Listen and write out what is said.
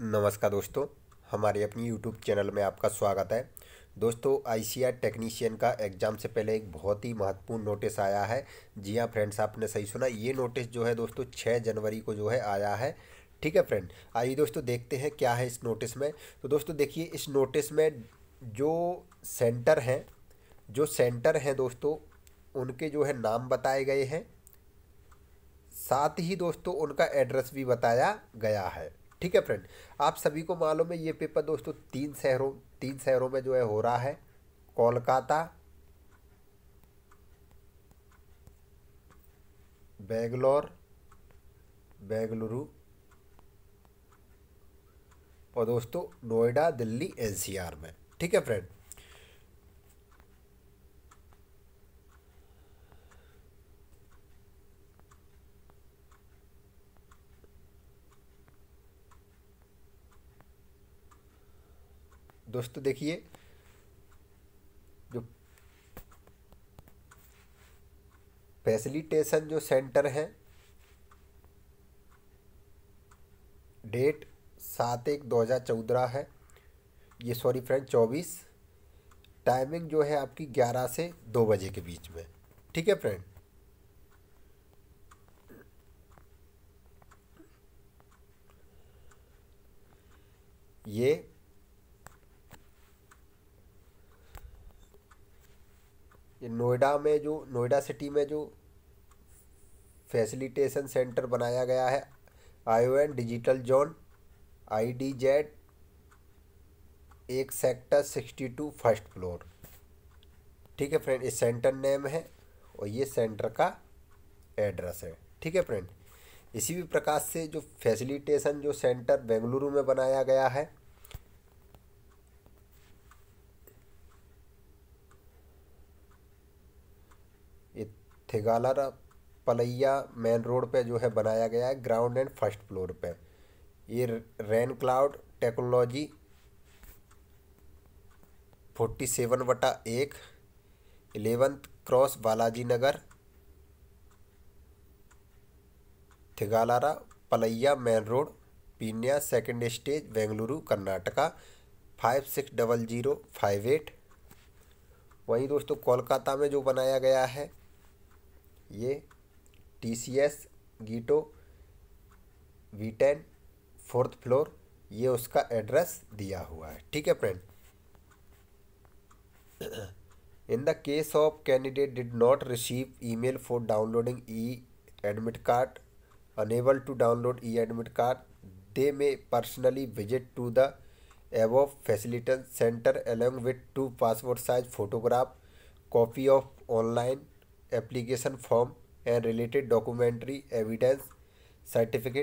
नमस्कार दोस्तों हमारे अपनी यूट्यूब चैनल में आपका स्वागत है दोस्तों आई टेक्नीशियन का एग्ज़ाम से पहले एक बहुत ही महत्वपूर्ण नोटिस आया है जी हाँ फ्रेंड्स आपने सही सुना ये नोटिस जो है दोस्तों छः जनवरी को जो है आया है ठीक है फ्रेंड आइए दोस्तों देखते हैं क्या है इस नोटिस में तो दोस्तों देखिए इस नोटिस में जो सेंटर हैं जो सेंटर हैं दोस्तों उनके जो है नाम बताए गए हैं साथ ही दोस्तों उनका एड्रेस भी बताया गया है ठीक है फ्रेंड आप सभी को मालूम है ये पेपर दोस्तों तीन शहरों तीन शहरों में जो है हो रहा है कोलकाता बेंगलोर बेंगलुरु और दोस्तों नोएडा दिल्ली एनसीआर में ठीक है फ्रेंड दोस्तों देखिए जो फैसिलिटेशन जो सेंटर है डेट सात एक दो हज़ार चौदह है ये सॉरी फ्रेंड चौबीस टाइमिंग जो है आपकी ग्यारह से दो बजे के बीच में ठीक है फ्रेंड ये ये नोएडा में जो नोएडा सिटी में जो फैसिलिटेशन सेंटर बनाया गया है I N digital zone I D Z एक sector sixty two first floor ठीक है फ्रेंड इस सेंटर नेम है और ये सेंटर का एड्रेस है ठीक है फ्रेंड इसी भी प्रकार से जो फैसिलिटेशन जो सेंटर बेंगलुरु में बनाया गया है थिगालारा पलैया मेन रोड पे जो है बनाया गया है ग्राउंड एंड फर्स्ट फ्लोर पे ये rain cloud technology forty seven बटा एक eleventh cross Balaji Nagar Thigalarapalya main road Peenya second stage Bengaluru Karnataka five six double zero five eight वहीं दोस्तों कोलकाता में जो बनाया गया है ये टी सी एस गीटो वी टेन फोर्थ फ्लोर ये उसका एड्रेस दिया हुआ है ठीक है friend in the case of candidate did not receive email for downloading e admit card enable to download e admit card they may personally visit to the iON facilitation centre along with two passport size photograph copy of online application form and related documentary evidence certificate